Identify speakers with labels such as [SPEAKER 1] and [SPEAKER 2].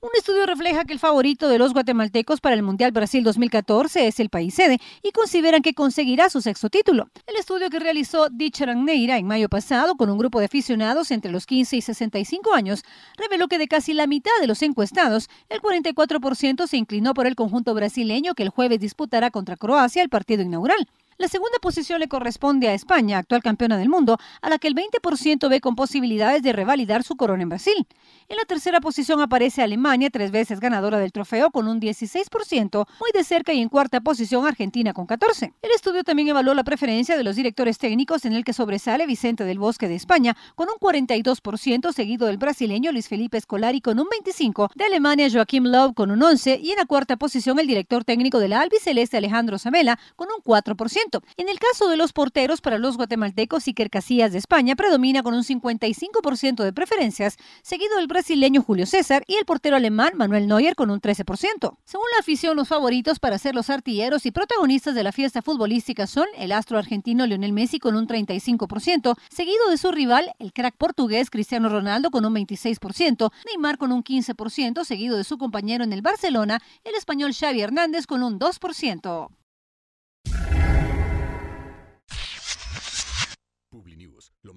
[SPEAKER 1] Un estudio refleja que el favorito de los guatemaltecos para el Mundial Brasil 2014 es el país sede y consideran que conseguirá su sexto título. El estudio que realizó Neira en mayo pasado con un grupo de aficionados entre los 15 y 65 años reveló que de casi la mitad de los encuestados, el 44% se inclinó por el conjunto brasileño que el jueves disputará contra Croacia el partido inaugural. La segunda posición le corresponde a España, actual campeona del mundo, a la que el 20% ve con posibilidades de revalidar su corona en Brasil. En la tercera posición aparece Alemania, tres veces ganadora del trofeo, con un 16%, muy de cerca, y en cuarta posición Argentina con 14%. El estudio también evaluó la preferencia de los directores técnicos, en el que sobresale Vicente del Bosque de España, con un 42%, seguido del brasileño Luis Felipe Escolari con un 25%, de Alemania Joachim Love con un 11%, y en la cuarta posición el director técnico de la Celeste Alejandro Samela con un 4%. En el caso de los porteros, para los guatemaltecos, Iker Casillas de España predomina con un 55% de preferencias, seguido del brasileño Julio César y el portero alemán Manuel Neuer con un 13%. Según la afición, los favoritos para ser los artilleros y protagonistas de la fiesta futbolística son el astro argentino Lionel Messi con un 35%, seguido de su rival, el crack portugués Cristiano Ronaldo con un 26%, Neymar con un 15%, seguido de su compañero en el Barcelona, el español Xavi Hernández con un 2%.